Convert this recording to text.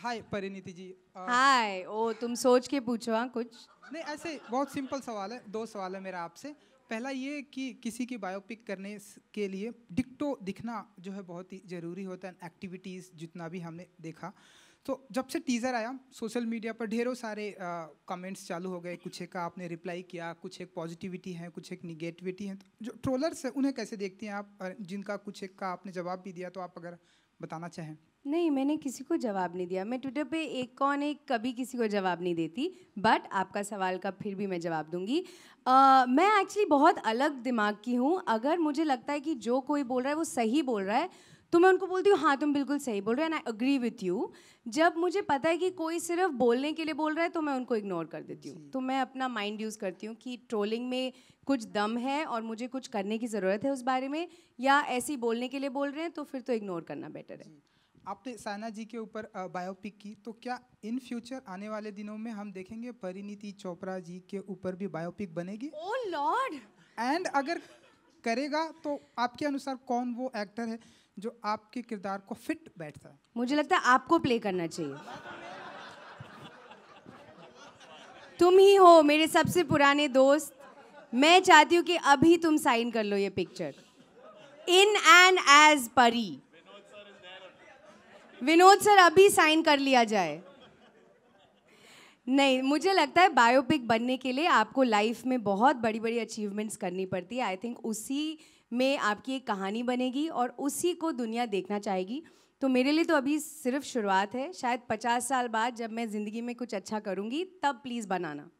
हाय परिणीति जी हाय ओ तुम सोच के पूछो हाँ कुछ नहीं ऐसे बहुत सिंपल सवाल है दो सवाल है मेरा आपसे पहला ये कि किसी की बायोपिक करने के लिए डिक्टो दिखना जो है बहुत ही ज़रूरी होता है एक्टिविटीज़ जितना भी हमने देखा तो जब से टीज़र आया सोशल मीडिया पर ढेरों सारे कमेंट्स चालू हो गए कुछ एक आपने रिप्लाई किया कुछ एक पॉजिटिविटी है कुछ एक निगेटिविटी है तो जो ट्रोलर्स हैं उन्हें कैसे देखती हैं आप जिनका कुछ एक का आपने जवाब भी दिया तो आप अगर बताना चाहें नहीं मैंने किसी को जवाब नहीं दिया मैं ट्विटर पे एक कौन एक कभी किसी को जवाब नहीं देती बट आपका सवाल का फिर भी मैं जवाब दूंगी uh, मैं एक्चुअली बहुत अलग दिमाग की हूँ अगर मुझे लगता है कि जो कोई बोल रहा है वो सही बोल रहा है तो मैं उनको बोलती हूँ हाँ तुम बिल्कुल सही बोल रहे हो and I agree with you जब मुझे पता है कि कोई सिर्फ बोलने के लिए बोल रहा है तो मैं उनको इग्नोर कर देती हूँ तो मैं अपना माइंड यूज़ करती हूँ कि ट्रोलिंग में कुछ दम है और मुझे कुछ करने की ज़रूरत है उस बारे में या ऐसे ही बोलने के लिए बोल रहे हैं तो फिर तो इग्नोर करना बेटर है आपने साना जी के ऊपर बायोपिक की तो क्या इन फ्यूचर आने वाले दिनों में हम देखेंगे परिणीति चोपड़ा जी के ऊपर भी बायोपिक बनेगी ओ लॉर्ड एंड अगर करेगा तो आपके अनुसार कौन वो एक्टर है जो आपके किरदार को फिट बैठता है मुझे लगता है आपको प्ले करना चाहिए तुम ही हो मेरे सबसे पुराने दोस्त मैं चाहती हूँ कि अभी तुम साइन कर लो ये पिक्चर इन एंड एज परी विनोद सर अभी साइन कर लिया जाए नहीं मुझे लगता है बायोपिक बनने के लिए आपको लाइफ में बहुत बड़ी बड़ी अचीवमेंट्स करनी पड़ती है आई थिंक उसी में आपकी एक कहानी बनेगी और उसी को दुनिया देखना चाहेगी तो मेरे लिए तो अभी सिर्फ शुरुआत है शायद पचास साल बाद जब मैं ज़िंदगी में कुछ अच्छा करूँगी तब प्लीज़ बनाना